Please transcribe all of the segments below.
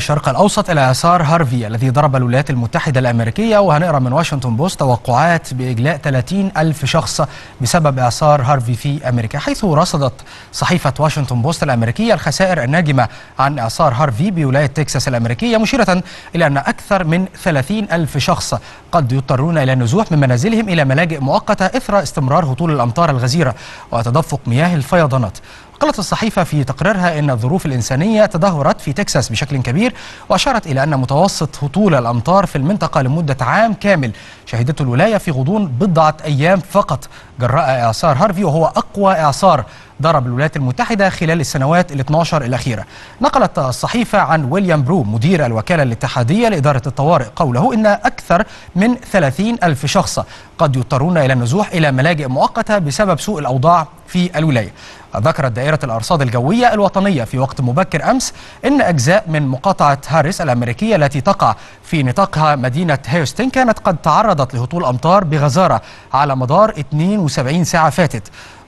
الشرق الأوسط إلى إعصار هارفي الذي ضرب الولايات المتحدة الأمريكية وهنقرأ من واشنطن بوست توقعات بإجلاء 30 ألف شخص بسبب إعصار هارفي في أمريكا حيث رصدت صحيفة واشنطن بوست الأمريكية الخسائر الناجمة عن إعصار هارفي بولاية تكساس الأمريكية مشيرة إلى أن أكثر من 30 ألف شخص قد يضطرون إلى النزوح من منازلهم إلى ملاجئ مؤقتة إثر استمرار هطول الأمطار الغزيرة وتدفق مياه الفيضانات قالت الصحيفة في تقريرها أن الظروف الإنسانية تدهورت في تكساس بشكل كبير وأشارت إلى أن متوسط هطول الأمطار في المنطقة لمدة عام كامل شهدته الولاية في غضون بضعة أيام فقط جراء إعصار هارفي وهو أقوى إعصار ضرب الولايات المتحدة خلال السنوات ال 12 الأخيرة نقلت الصحيفة عن ويليام برو مدير الوكالة الاتحادية لإدارة الطوارئ قوله إن أكثر من 30 ألف شخص قد يضطرون إلى النزوح إلى ملاجئ مؤقتة بسبب سوء الأوضاع في الولاية ذكرت دائرة الأرصاد الجوية الوطنية في وقت مبكر أمس أن أجزاء من مقاطعة هاريس الأمريكية التي تقع في نطاقها مدينة هيوستن كانت قد تعرضت لهطول أمطار بغزارة على مدار 72 ساعة فاتت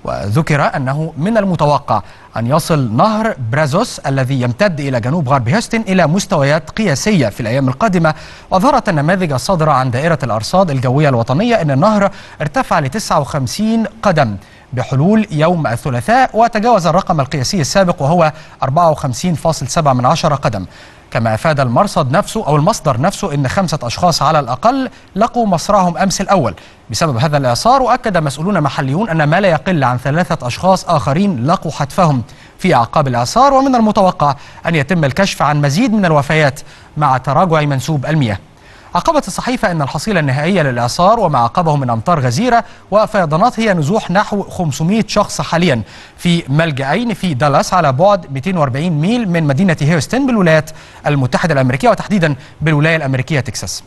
وذكر أنه من المتوقع أن يصل نهر برازوس الذي يمتد إلى جنوب غرب هيوستن إلى مستويات قياسية في الأيام القادمة وظهرت النماذج الصادرة عن دائرة الأرصاد الجوية الوطنية أن النهر ارتفع ل 59 قدم بحلول يوم الثلاثاء وتجاوز الرقم القياسي السابق وهو 54.7 من عشرة قدم كما أفاد المرصد نفسه أو المصدر نفسه أن خمسة أشخاص على الأقل لقوا مصرعهم أمس الأول بسبب هذا الإعصار وأكد مسؤولون محليون أن ما لا يقل عن ثلاثة أشخاص آخرين لقوا حتفهم في أعقاب الإعصار ومن المتوقع أن يتم الكشف عن مزيد من الوفيات مع تراجع منسوب المياه أعقبت الصحيفة أن الحصيلة النهائية للإعصار وما عقبه من أمطار غزيرة وفيضانات هي نزوح نحو 500 شخص حاليا في ملجأين في دالاس على بعد 240 ميل من مدينة هيوستن بالولايات المتحدة الأمريكية وتحديدا بالولاية الأمريكية تكساس